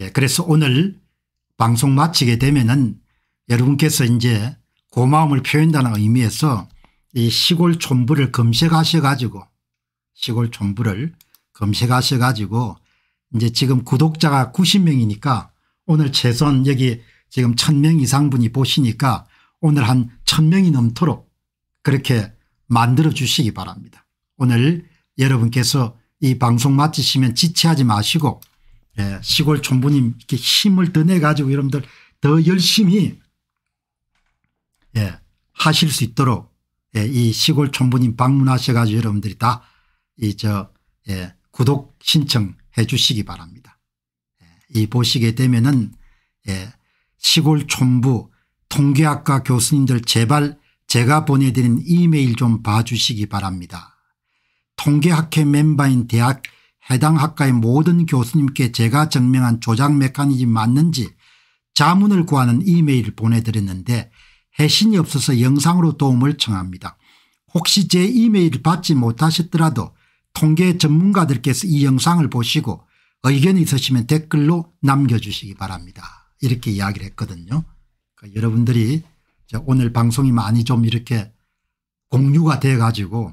예, 그래서 오늘 방송 마치게 되면은 여러분께서 이제 고마움을 표현한다는 의미에서 이 시골 촌부를 검색하셔 가지고 시골 촌부를 검색하셔 가지고 이제 지금 구독자가 90명이니까 오늘 최소한 여기 지금 1000명 이상 분이 보시니까 오늘 한 1000명이 넘도록 그렇게 만들어 주시기 바랍니다. 오늘 여러분께서 이 방송 마치시면 지체하지 마시고 예, 시골 촌부님 이렇게 힘을 더 내가지고 여러분들 더 열심히 예, 하실 수 있도록 예, 이 시골 촌부님 방문하셔가지고 여러분들이 다 이저 예, 구독 신청해 주시기 바랍니다. 예, 이 보시게 되면은 예, 시골 촌부 통계학과 교수님들 제발 제가 보내드린 이메일 좀 봐주시기 바랍니다. 통계학회 멤버인 대학 해당 학과의 모든 교수님께 제가 증명한 조작 메커니즘 맞는지 자문을 구하는 이메일을 보내드렸는데 해신이 없어서 영상으로 도움을 청합니다. 혹시 제 이메일을 받지 못하셨더라도 통계 전문가들께서 이 영상을 보시고 의견이 있으시면 댓글로 남겨주시기 바랍니다. 이렇게 이야기를 했거든요. 그러니까 여러분들이 오늘 방송이 많이 좀 이렇게 공유가 돼가지고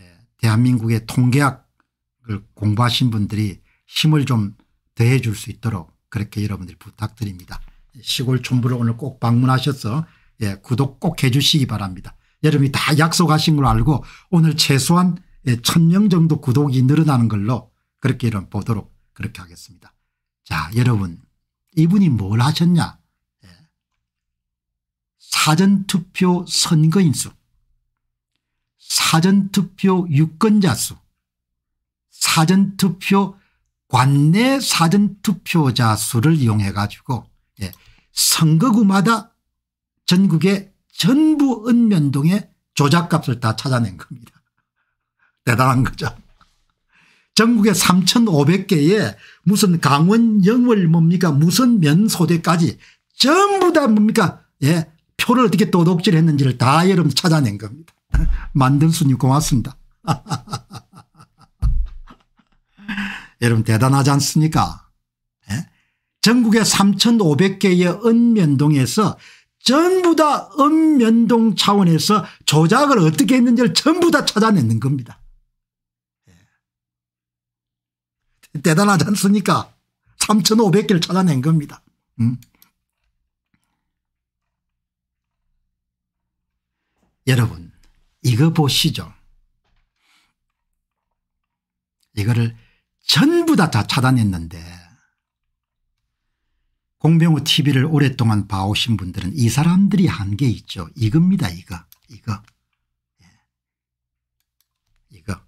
예, 대한민국의 통계학 그 공부하신 분들이 힘을 좀 더해 줄 수 있도록 그렇게 여러분들 부탁드립니다. 시골 촌부를 오늘 꼭 방문하셔서 예, 구독 꼭 해 주시기 바랍니다. 여러분이 다 약속하신 걸 알고 오늘 최소한 예, 천명 정도 구독이 늘어나는 걸로 그렇게 이런 보도록 그렇게 하겠습니다. 자 여러분 이분이 뭘 하셨냐 예. 사전투표 선거인수 사전투표 유권자 수 사전투표 관내 사전투표자 수를 이용해 가지고 예, 선거구마다 전국의 전부 읍면동의 조작값을 다 찾아낸 겁니다. 대단한 거죠. 전국의 3 5 0 0개에 무슨 강원 영월 뭡니까 무슨 면소대까지 전부 다 뭡니까 예 표를 어떻게 도둑질 했는지를 다 여러분 찾아낸 겁니다. 만든 순님 고맙습니다. 여러분 대단하지 않습니까 예? 전국의 3500개의 읍면동에서 전부 다 읍면동 차원에서 조작을 어떻게 했는지를 전부 다 찾아내는 겁니다. 예. 대단하지 않습니까 3500개를 찾아낸 겁니다. 음. 여러분 이거 보시죠. 이거를 전부 다 차단했는데 공병호 tv를 오랫동안 봐오신 분들은 이 사람들이 한 게 있죠. 이겁니다. 이거 이거 예. 이거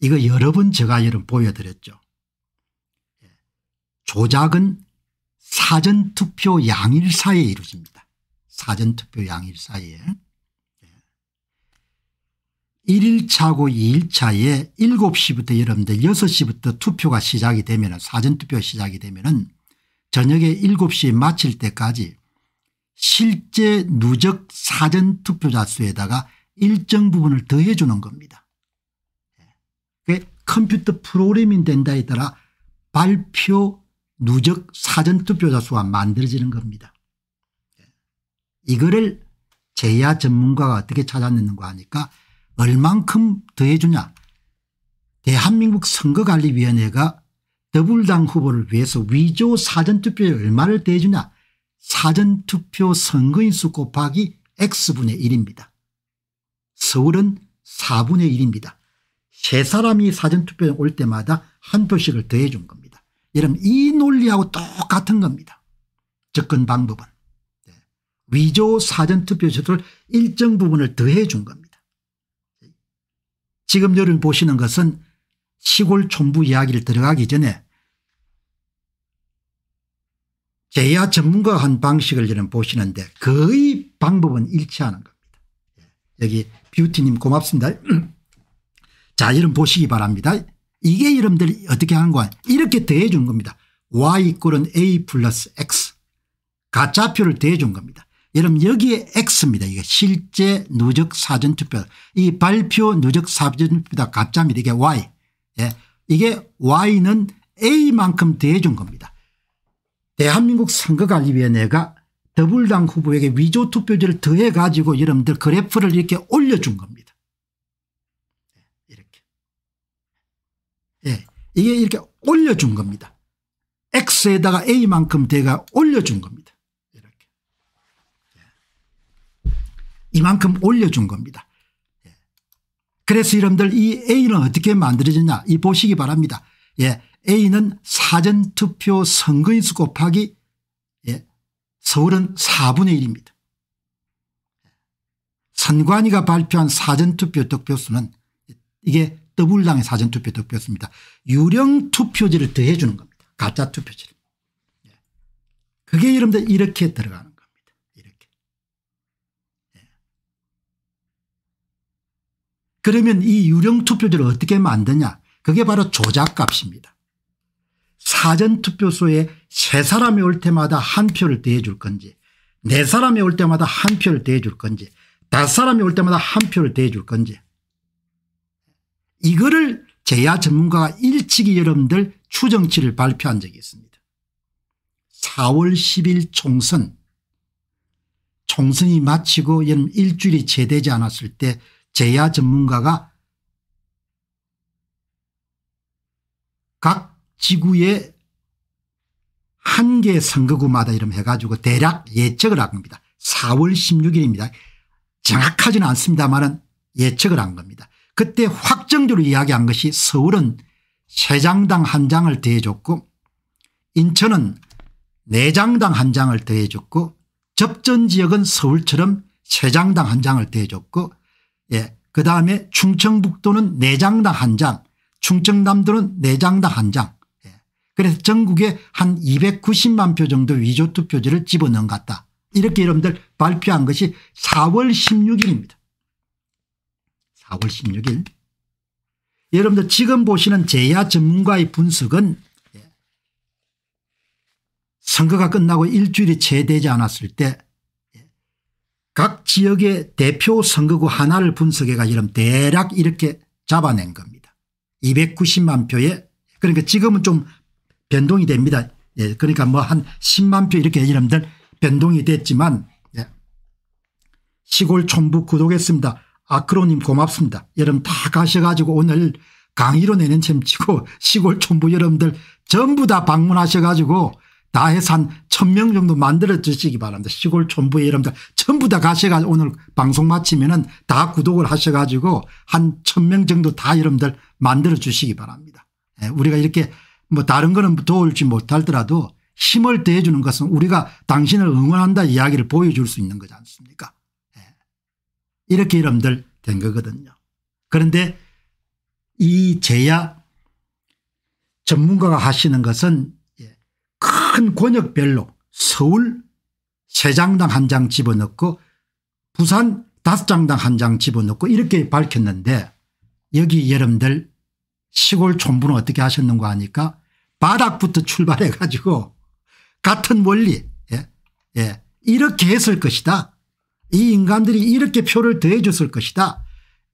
이거 여러 번 제가 여러분 보여드렸죠. 예. 조작은 사전투표 양일 사에 이루어집니다. 사전투표 양일 사에 1일차고 2일차에 7시부터 여러분들 6시부터 투표가 시작이 되면 사전투표 시작이 되면 은 저녁에 7시 에 마칠 때까지 실제 누적 사전투표자 수에다가 일정 부분을 더해 주는 겁니다. 예. 컴퓨터 프로그래밍 된다에 따라 발표 누적 사전투표자 수가 만들어지는 겁니다. 예. 이거를 제야 전문가가 어떻게 찾아냈는가 하니까 얼만큼 더해주냐 대한민국 선거관리위원회가 더불당 후보를 위해서 위조 사전투표에 얼마를 대주냐 사전투표 선거인수 곱하기 x분의 1입니다. 서울은 4분의 1입니다. 세 사람이 사전투표에 올 때마다 한 표씩을 더해준 겁니다. 여러분 이 논리하고 똑같은 겁니다. 접근 방법은. 네. 위조 사전투표제를 도 일정 부분을 더해준 겁니다. 지금 여러분 보시는 것은 시골 촌부 이야기를 들어가기 전에 제야 전문가한 방식을 저는 보시는데 거의 방법은 일치하는 겁니다. 예, 여기 뷰티님 고맙습니다. 자 여러분 보시기 바랍니다. 이게 여러분들 어떻게 하는 거야 이렇게 대해준 겁니다. y 꼴은 a 플러스 x 가짜표를 대해준 겁니다. 여러분 여기에 X입니다. 이게 실제 누적 사전투표 이 발표 누적 사전투표다 가짜입니다. 이게 Y. 예. 이게 Y는 A만큼 대준 겁니다. 대한민국 선거관리위원회가 더불당 후보에게 위조 투표지를 더해 가지고 여러분들 그래프를 이렇게 올려준 겁니다. 예, 이렇게. 예. 이게 이렇게 올려준 겁니다. X에다가 A만큼 대가 올려준 겁니다. 이만큼 올려준 겁니다. 예. 그래서 여러분들 이 A는 어떻게 만들어지냐 이 보시기 바랍니다. 예, A는 사전투표 선거인수 곱하기 예, 서울은 4분의 1입니다. 예. 선관위가 발표한 사전투표 득표수는 이게 더블당의 사전투표 득표수입니다. 유령 투표지를 더해 주는 겁니다. 가짜 투표지를. 예. 그게 여러분들 이렇게 들어가는 그러면 이 유령 투표지를 어떻게 만드냐 그게 바로 조작값입니다. 사전투표소에 세 사람이 올 때마다 한 표를 대해줄 건지 네 사람이 올 때마다 한 표를 대해줄 건지 다섯 사람이 올 때마다 한 표를 대해줄 건지 이거를 제야 전문가가 일찍이 여러분들 추정치를 발표한 적이 있습니다. 4월 10일 총선 총선이 마치고 일주일이 채 되지 않았을 때 제야 전문가가 각 지구의 한 개 선거구마다 이름 해가지고 대략 예측을 한 겁니다. 4월 16일입니다. 정확하지는 않습니다만은 예측을 한 겁니다. 그때 확정적으로 이야기한 것이 서울은 세 장당 한 장을 더해줬고 인천은 네 장당 한 장을 더해줬고 접전지역은 서울처럼 세 장당 한 장을 더해줬고 예. 그 다음에 충청북도는 내장당 한 장, 충청남도는 내장당 한 장. 예. 그래서 전국에 한 290만 표 정도 위조 투표지를 집어넣은 것 같다. 이렇게 여러분들 발표한 것이 4월 16일입니다. 4월 16일. 여러분들 지금 보시는 제야 전문가의 분석은 예, 선거가 끝나고 일주일이 채 되지 않았을 때각 지역의 대표 선거구 하나를 분석해가지고 대략 이렇게 잡아낸 겁니다. 290만 표에 그러니까 지금은 좀 변동이 됩니다. 예, 그러니까 뭐 한 10만 표 이렇게 여러분들 변동이 됐지만 예. 시골 촌부 구독했습니다. 아크로님 고맙습니다. 여러분 다 가셔가지고 오늘 강의로 내는 셈치고 시골 촌부 여러분들 전부 다 방문하셔가지고 다 해서 한천명 정도 만들어 주시기 바랍니다. 시골 촌부의 여러분들 전부 다 가셔가지고 오늘 방송 마치면은 다 구독을 하셔가지고 한 천 명 정도 다 여러분들 만들어 주시기 바랍니다. 예, 우리가 이렇게 뭐 다른 거는 도울지 못하더라도 힘을 대해주는 것은 우리가 당신을 응원한다 이야기를 보여줄 수 있는 거지 않습니까 예, 이렇게 여러분들 된 거거든요. 그런데 이 제야 전문가가 하시는 것은 큰 권역별로 서울 3장당한 장 집어넣고 부산 5 장당 한 장 집어넣고 이렇게 밝혔는데 여기 여러분들 시골 촌부는 어떻게 하셨는가 하니까 바닥부터 출발해 가지고 같은 원리 예, 예, 이렇게 했을 것이다. 이 인간들이 이렇게 표를 더해 줬을 것이다.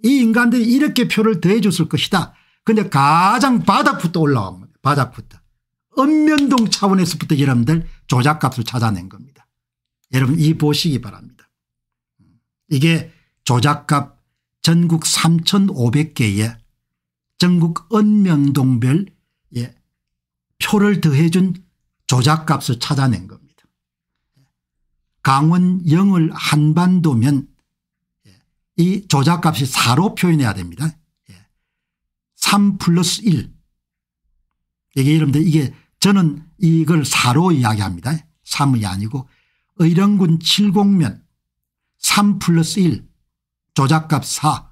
이 인간들이 이렇게 표를 더해 줬을 것이다. 근데 가장 바닥부터 올라옵니다. 바닥부터. 읍면동 차원에서부터 여러분들 조작값을 찾아낸 겁니다. 여러분 이 보시기 바랍니다. 이게 조작값 전국 3,500개의 전국 읍면동별 예, 표를 더해준 조작값을 찾아낸 겁니다. 강원 영을 한반도면 예, 이 조작값이 4로 표현해야 됩니다. 3 예, 플러스 1. 이게 여러분들 이게 저는 이걸 사로 이야기합니다. 3이 아니고 의령군 7공면 3 플러스 1 조작값 4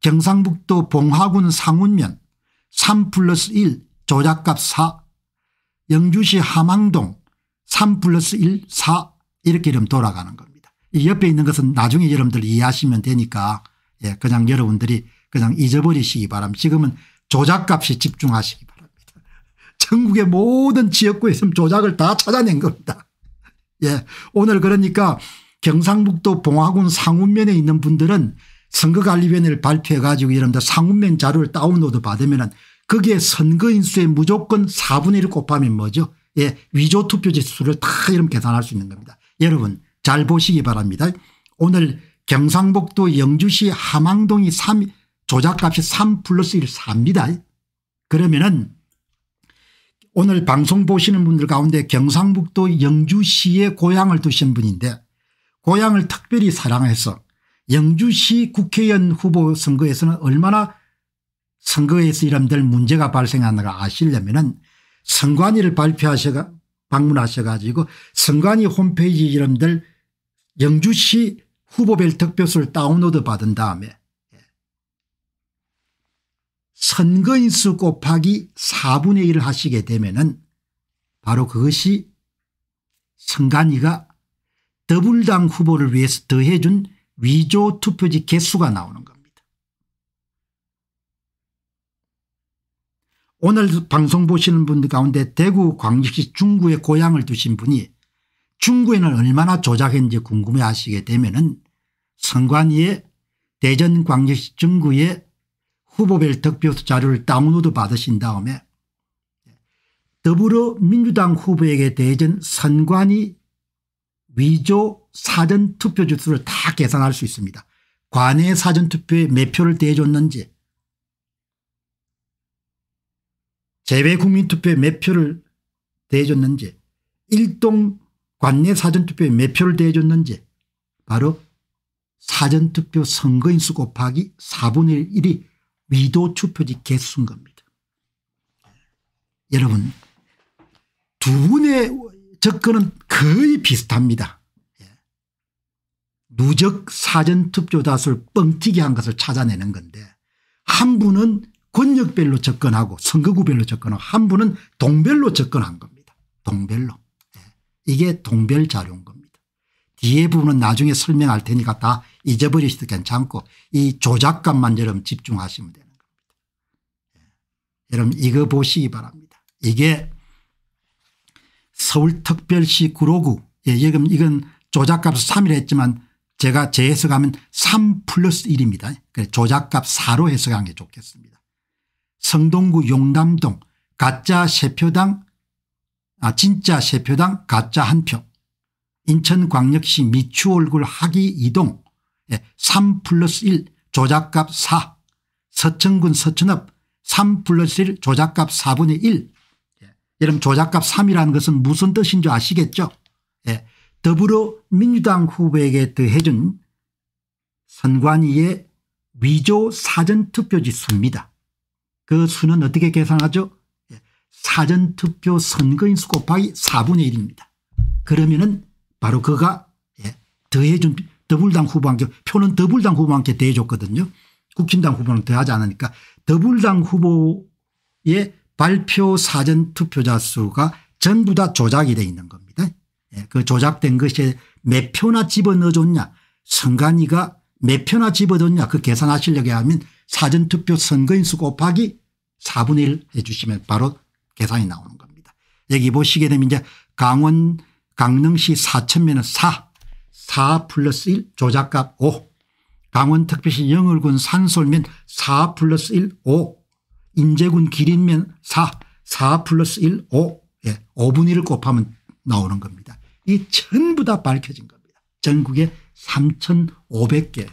경상북도 봉화군 상운면 3 플러스 1 조작값 4 영주시 함항동 3 플러스 1 4 이렇게 이름 돌아가는 겁니다. 이 옆에 있는 것은 나중에 여러분들 이해하시면 되니까 예, 그냥 여러분들이 그냥 잊어버리시기 바랍니다. 지금은 조작값에 집중하시기 바랍니다. 전국의 모든 지역구에서 조작을 다 찾아낸 겁니다. 예. 오늘 그러니까 경상북도 봉화군 상운면에 있는 분들은 선거관리위원회를 발표해 가지고 이런데 상운면 자료를 다운로드 받으면은 거기에 선거인 수의 무조건 4분의 1을 곱하면 뭐죠? 예. 위조 투표지 수를 다 이름 계산할 수 있는 겁니다. 여러분 잘 보시기 바랍니다. 오늘 경상북도 영주시 함항동이 3 조작값이 3 플러스 1 4입니다. 그러면은 오늘 방송 보시는 분들 가운데 경상북도 영주시에 고향을 두신 분인데 고향을 특별히 사랑해서 영주시 국회의원 후보 선거에서는 얼마나 선거에서 이런들 문제가 발생하는가 아시려면 은 선관위를 발표하셔가 방문하셔가지고 선관위 홈페이지 이런들 영주시 후보별 특표수를 다운로드 받은 다음에 선거인수 곱하기 4분의 1을 하시게 되면은 바로 그것이 선관위가 더불당 후보를 위해서 더해준 위조 투표지 개수가 나오는 겁니다. 오늘 방송 보시는 분들 가운데 대구 광역시 중구에 고향을 두신 분이 중구에는 얼마나 조작했는지 궁금해 하시게 되면 은 선관위의 대전 광역시 중구의 후보별 득표 수 자료를 다운로드 받으신 다음에 더불어민주당 후보에게 대전 선관위 위조 사전투표 주수를 다 계산할 수 있습니다. 관내 사전투표에 몇 표를 대줬는지 재외국민투표에 몇 표를 대줬는지 일동 관내 사전투표에 몇 표를 대줬는지 바로 사전투표 선거인수 곱하기 4분의 1이 위도 투표지 개수인 겁니다. 여러분 두 분의 접근은 거의 비슷합니다. 예. 누적 사전투표다수를 뻥튀기 한 것을 찾아내는 건데 한 분은 권력별로 접근하고 선거구별로 접근하고 한 분은 동별로 접근한 겁니다. 동별로. 예. 이게 동별 자료인 겁니다. 뒤에 부분은 나중에 설명할 테니까 다 잊어버리셔도 괜찮고 이 조작감만 여러분 집중하시면 돼요. 여러분 이거 보시기 바랍니다. 이게 서울특별시 구로구 예, 이건 조작값 3일 했지만 제가 재해석하면 3 플러스 1입니다. 조작값 4로 해석한 게 좋겠습니다. 성동구 용남동 가짜 세표당 아 진짜 세표당 가짜 한표 인천광역시 미추 얼굴 하기 이동 3 예, 플러스 1 조작값 4 서천군 서천읍 3 플러스 조작값 4분의 1. 예. 여러분 조작값 3이라는 것은 무슨 뜻인 줄 아시겠죠? 예. 더불어민주당 후보에게 더해준 선관위의 위조 사전투표지 수입니다. 그 수는 어떻게 계산하죠? 예. 사전투표 선거인 수 곱하기 4분의 1입니다. 그러면은 바로 그가 예. 더해준 더불당 후보한테 표는 더불당 후보한테 대해줬거든요 국힘당 후보는 더하지 않으니까 더불당 후보의 발표 사전 투표자 수가 전부 다 조작이 돼 있는 겁니다. 예, 그 조작된 것이 몇 표나 집어넣어줬냐 선관위가 몇 표나 집어넣냐 었그 계산하시려고 하면 사전투표 선거인 수 곱하기 4분의 1 해주시면 바로 계산이 나오는 겁니다. 여기 보시게 되면 이제 강원 강릉시 4천면은 4 4 플러스 1 조작값 5 강원특별시 영월군 산솔면 4 플러스 1 5 인제군 기린면 4 4 플러스 1 5 예, 5분 1을 곱하면 나오는 겁니다. 이 전부 다 밝혀진 겁니다. 전국에 3,500개. 예.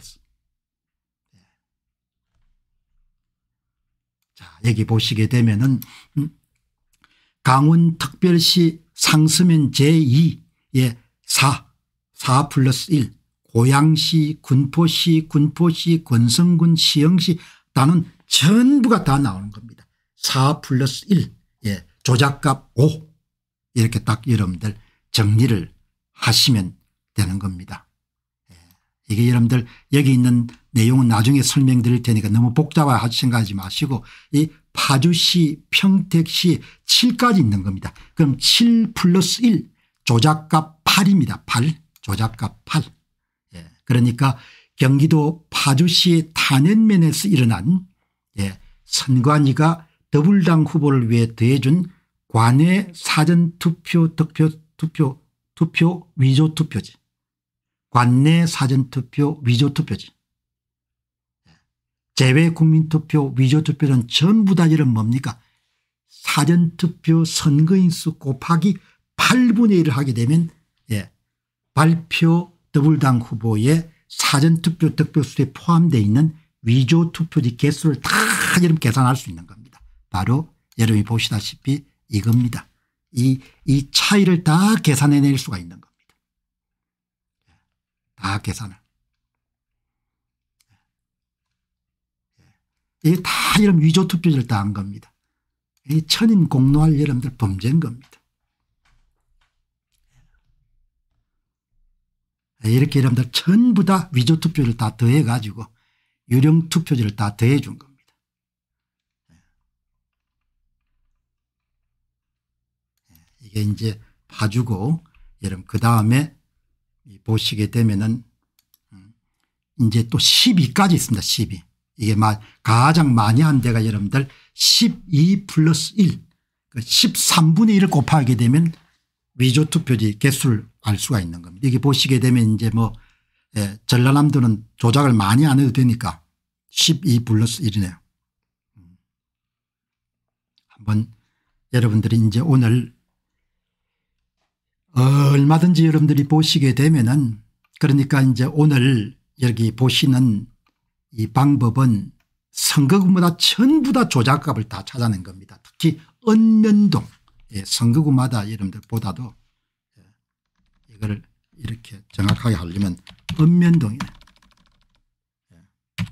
자, 여기 보시게 되면은 음, 강원특별시 상수면 제2 예, 4 4 플러스 1 고양시 군포시 군포시 권성군 시흥시 다는 전부가 다 나오는 겁니다. 4 플러스 1 예, 조작값 5 이렇게 딱 여러분들 정리를 하시면 되는 겁니다. 예, 이게 여러분들 여기 있는 내용은 나중에 설명드릴 테니까 너무 복잡하게 생각하지 마시고 이 파주시 평택시 7까지 있는 겁니다. 그럼 7 플러스 1 조작값 8입니다. 8 조작값 8 그러니까 경기도 파주시 탄현면에서 일어난 예, 선관위가 더불당 후보를 위해 더해준 관외 사전 투표 득표 투표 투표 위조 투표지. 관내 사전 투표 위조 투표지. 예. 제외 국민 투표 위조 투표는 전부 다 이런 뭡니까? 사전 투표 선거인수 곱하기 8분의 1을 하게 되면 예, 발표 더불당 후보의 사전투표 득표수에 포함되어 있는 위조 투표지 개수를 다 여러분 계산할 수 있는 겁니다. 바로 여러분이 보시다시피 이겁니다. 이, 이 차이를 다 계산해낼 수가 있는 겁니다. 다 계산을. 이게 예. 예. 다 이런 위조 투표를 다 한 겁니다. 이 천인 공로할 여러분들 범죄인 겁니다. 네, 이렇게 여러분들 전부 다 위조 투표를 다 더해 가지고 유령 투표지를 다 더해 준 겁니다. 네. 이게 이제 봐주고 여러분 그 다음에 보시게 되면은 음, 이제 또 12까지 있습니다. 12. 이게 가장 많이 한 데가 여러분들 12 플러스 1 13분의 1을 곱하게 되면 위조 투표지 개수를 알 수가 있는 겁니다. 여기 보시게 되면 이제 뭐 예, 전라남도는 조작을 많이 안 해도 되니까 12 플러스 1이네요. 음. 한번 여러분들이 이제 오늘 얼마든지 여러분들이 보시게 되면은 그러니까 이제 오늘 여기 보시는 이 방법은 선거구마다 전부 다 조작값을 다 찾아낸 겁니다. 특히 읍면동 예, 선거구마다 이름들보다도 예, 이걸 이렇게 정확하게 하려면 읍면동이네. 예.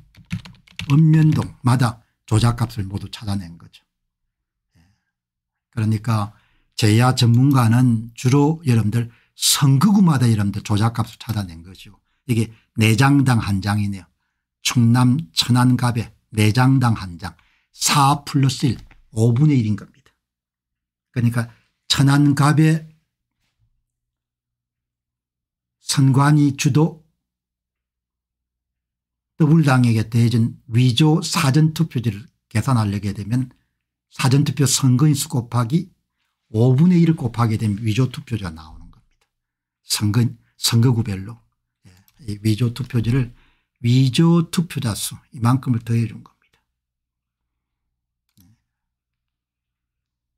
읍면동마다 조작값을 모두 찾아낸 거죠. 예. 그러니까 제야 전문가는 주로 여러분들 선거구마다 여러분들 조작값을 찾아낸 거죠. 이게 내장당 한 장이네요. 충남 천안갑에 내장당 한 장, 4 플러스 1, 5분의 1인 겁니다. 그러니까 천안갑의 선관이 주도 더불당에게 대해준 위조 사전투표지를 계산하려게 되면 사전투표 선거인수 곱하기 5분의 1을 곱하게 되면 위조투표지가 나오는 겁니다. 선거, 선거구별로 예, 위조투표지를 위조투표자 수 이만큼을 더해준 겁니다. 예.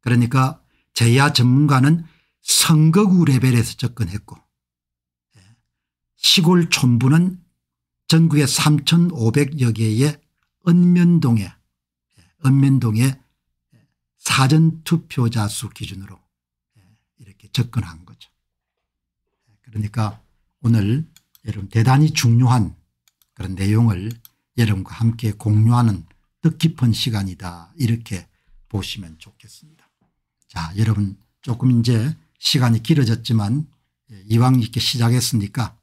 그러니까 제야 전문가는 선거구 레벨에서 접근했고 시골 촌부는 전국의 3,500여 개의 읍면동에 읍면동의 사전투표자 수 기준으로 이렇게 접근한 거죠. 그러니까 오늘 여러분 대단히 중요한 그런 내용을 여러분과 함께 공유하는 뜻깊은 시간이다 이렇게 보시면 좋겠습니다. 자 여러분 조금 이제 시간이 길어졌지만 예, 이왕 이렇게 시작했으니까